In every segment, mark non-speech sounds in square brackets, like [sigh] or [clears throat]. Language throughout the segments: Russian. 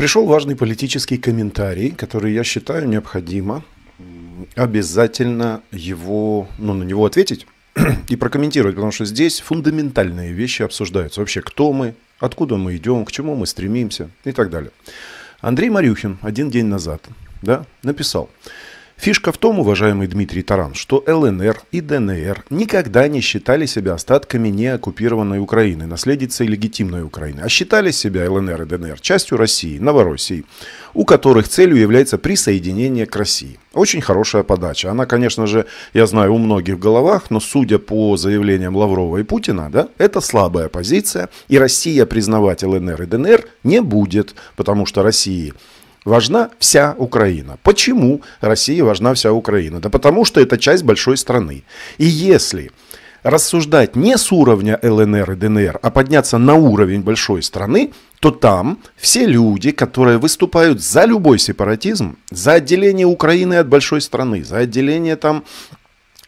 пришел важный политический комментарий, который я считаю необходимо обязательно его, ну, на него ответить [clears throat] и прокомментировать, потому что здесь фундаментальные вещи обсуждаются. Вообще, кто мы, откуда мы идем, к чему мы стремимся и так далее. Андрей Марюхин один день назад да, написал, Фишка в том, уважаемый Дмитрий Таран, что ЛНР и ДНР никогда не считали себя остатками неоккупированной Украины, наследницей легитимной Украины, а считали себя ЛНР и ДНР частью России, Новороссии, у которых целью является присоединение к России. Очень хорошая подача. Она, конечно же, я знаю, у многих в головах, но судя по заявлениям Лаврова и Путина, да, это слабая позиция, и Россия признавать ЛНР и ДНР не будет, потому что России важна вся Украина. Почему России важна вся Украина? Да потому что это часть большой страны. И если рассуждать не с уровня ЛНР и ДНР, а подняться на уровень большой страны, то там все люди, которые выступают за любой сепаратизм, за отделение Украины от большой страны, за отделение там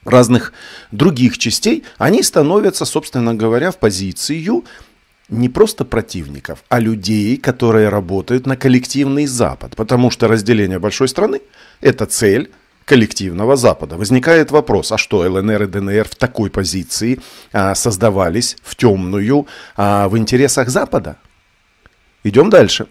разных других частей, они становятся, собственно говоря, в позицию не просто противников, а людей, которые работают на коллективный Запад. Потому что разделение большой страны – это цель коллективного Запада. Возникает вопрос, а что ЛНР и ДНР в такой позиции а, создавались в темную а, в интересах Запада? Идем дальше.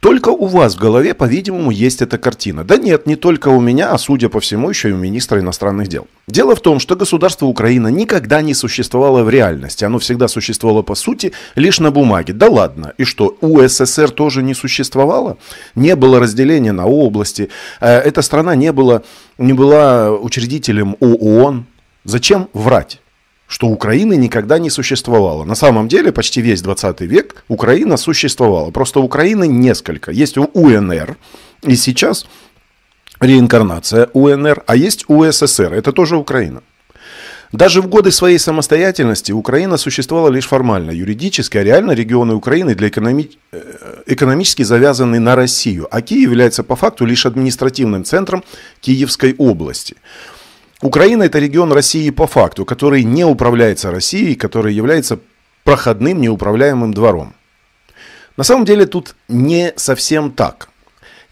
Только у вас в голове, по-видимому, есть эта картина. Да нет, не только у меня, а, судя по всему, еще и у министра иностранных дел. Дело в том, что государство Украина никогда не существовало в реальности. Оно всегда существовало, по сути, лишь на бумаге. Да ладно, и что, УССР тоже не существовало? Не было разделения на области. Э, эта страна не была, не была учредителем ООН. Зачем врать? что Украины никогда не существовало. На самом деле, почти весь 20 век Украина существовала. Просто Украины несколько. Есть УНР, и сейчас реинкарнация УНР, а есть УССР, это тоже Украина. Даже в годы своей самостоятельности Украина существовала лишь формально, юридически, а реально регионы Украины для экономи... Э, экономически завязаны на Россию, а Киев является по факту лишь административным центром Киевской области. Украина – это регион России по факту, который не управляется Россией, который является проходным неуправляемым двором. На самом деле тут не совсем так.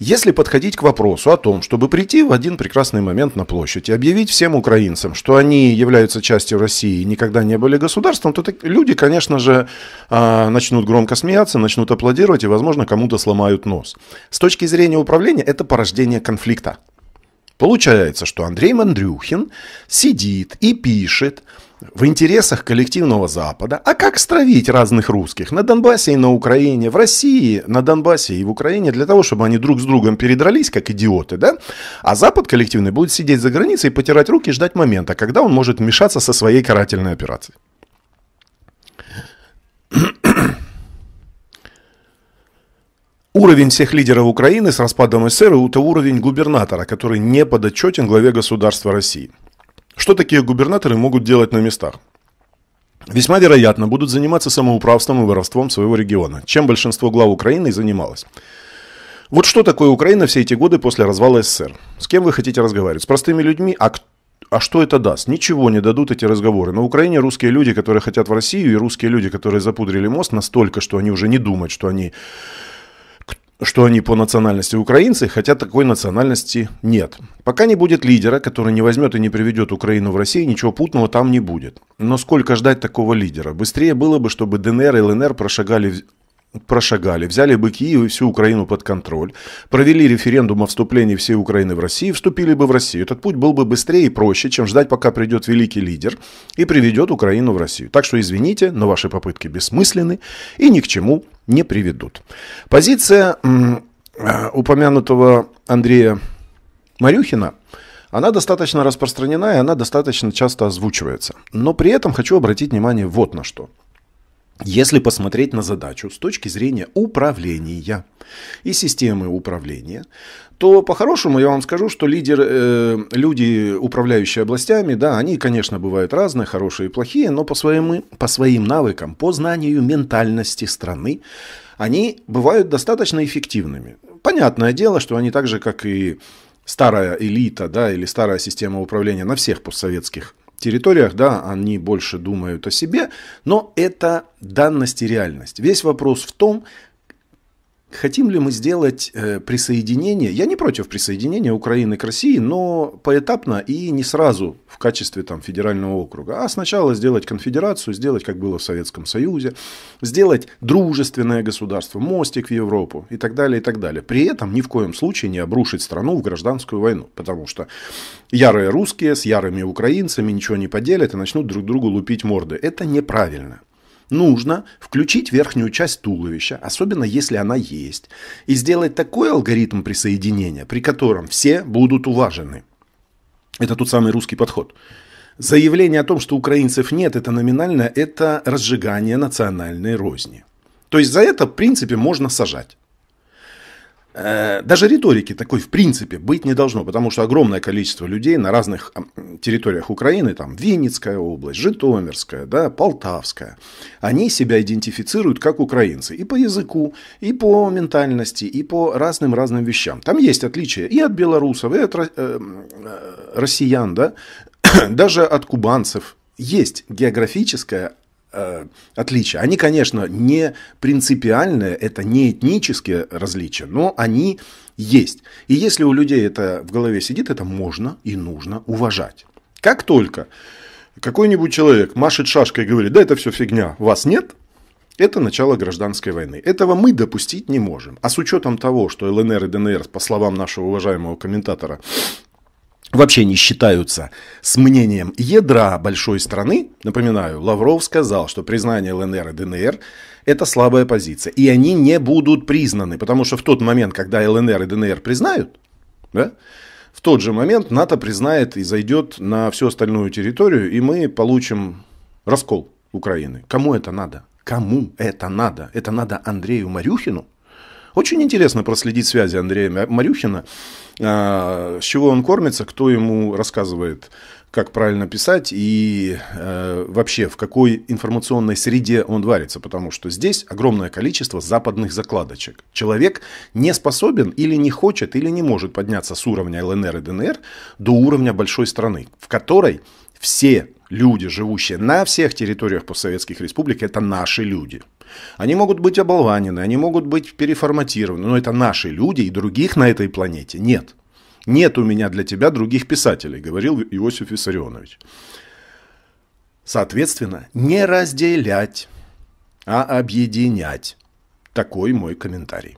Если подходить к вопросу о том, чтобы прийти в один прекрасный момент на площадь и объявить всем украинцам, что они являются частью России и никогда не были государством, то так люди, конечно же, а, начнут громко смеяться, начнут аплодировать и, возможно, кому-то сломают нос. С точки зрения управления это порождение конфликта – Получается, что Андрей Мандрюхин сидит и пишет в интересах коллективного Запада, а как стравить разных русских на Донбассе и на Украине, в России, на Донбассе и в Украине, для того, чтобы они друг с другом передрались, как идиоты, да? А Запад коллективный будет сидеть за границей, и потирать руки и ждать момента, когда он может вмешаться со своей карательной операцией. Уровень всех лидеров Украины с распадом СССР – это уровень губернатора, который не подотчетен главе государства России. Что такие губернаторы могут делать на местах? Весьма вероятно, будут заниматься самоуправством и воровством своего региона, чем большинство глав Украины и занималось. Вот что такое Украина все эти годы после развала СССР? С кем вы хотите разговаривать? С простыми людьми? А, а что это даст? Ничего не дадут эти разговоры. На Украине русские люди, которые хотят в Россию, и русские люди, которые запудрили мост настолько, что они уже не думают, что они что они по национальности украинцы, хотя такой национальности нет. Пока не будет лидера, который не возьмет и не приведет Украину в Россию, ничего путного там не будет. Но сколько ждать такого лидера? Быстрее было бы, чтобы ДНР и ЛНР прошагали прошагали, взяли бы Киев и всю Украину под контроль, провели референдум о вступлении всей Украины в Россию, вступили бы в Россию. Этот путь был бы быстрее и проще, чем ждать, пока придет великий лидер и приведет Украину в Россию. Так что извините, но ваши попытки бессмысленны и ни к чему не приведут. Позиция э, упомянутого Андрея Марюхина, она достаточно распространена и она достаточно часто озвучивается. Но при этом хочу обратить внимание вот на что – если посмотреть на задачу с точки зрения управления и системы управления, то по-хорошему я вам скажу, что лидеры, э, люди, управляющие областями, да, они, конечно, бывают разные, хорошие и плохие, но по своим, по своим навыкам, по знанию ментальности страны, они бывают достаточно эффективными. Понятное дело, что они так же, как и старая элита, да, или старая система управления на всех постсоветских территориях, да, они больше думают о себе, но это данность и реальность. Весь вопрос в том, Хотим ли мы сделать э, присоединение? Я не против присоединения Украины к России, но поэтапно и не сразу в качестве там, федерального округа. А сначала сделать конфедерацию, сделать, как было в Советском Союзе, сделать дружественное государство, мостик в Европу и так далее, и так далее. При этом ни в коем случае не обрушить страну в гражданскую войну, потому что ярые русские с ярыми украинцами ничего не поделят и начнут друг другу лупить морды. Это неправильно нужно включить верхнюю часть туловища, особенно если она есть, и сделать такой алгоритм присоединения, при котором все будут уважены. Это тот самый русский подход. Заявление о том, что украинцев нет, это номинально, это разжигание национальной розни. То есть за это, в принципе, можно сажать. Э, даже риторики такой в принципе быть не должно, потому что огромное количество людей на разных территориях Украины, там Винницкая область, Житомирская, да, Полтавская, они себя идентифицируют как украинцы и по языку, и по ментальности, и по разным-разным вещам. Там есть отличия и от белорусов, и от э, э, россиян, да, [coughs] даже от кубанцев. Есть географическое Э, отличия. Они, конечно, не принципиальные, это не этнические различия, но они есть. И если у людей это в голове сидит, это можно и нужно уважать. Как только какой-нибудь человек машет шашкой и говорит, да это все фигня, вас нет, это начало гражданской войны. Этого мы допустить не можем. А с учетом того, что ЛНР и ДНР, по словам нашего уважаемого комментатора, вообще не считаются с мнением ядра большой страны. Напоминаю, Лавров сказал, что признание ЛНР и ДНР – это слабая позиция. И они не будут признаны, потому что в тот момент, когда ЛНР и ДНР признают, да, в тот же момент НАТО признает и зайдет на всю остальную территорию, и мы получим раскол Украины. Кому это надо? Кому это надо? Это надо Андрею Марюхину? Очень интересно проследить связи Андрея Марюхина, а, с чего он кормится, кто ему рассказывает, как правильно писать и э, вообще в какой информационной среде он варится, потому что здесь огромное количество западных закладочек. Человек не способен или не хочет или не может подняться с уровня ЛНР и ДНР до уровня большой страны, в которой все люди, живущие на всех территориях постсоветских республик, это наши люди. Они могут быть оболванены, они могут быть переформатированы, но это наши люди, и других на этой планете нет. Нет у меня для тебя других писателей, говорил Иосиф Виссарионович. Соответственно, не разделять, а объединять. Такой мой комментарий.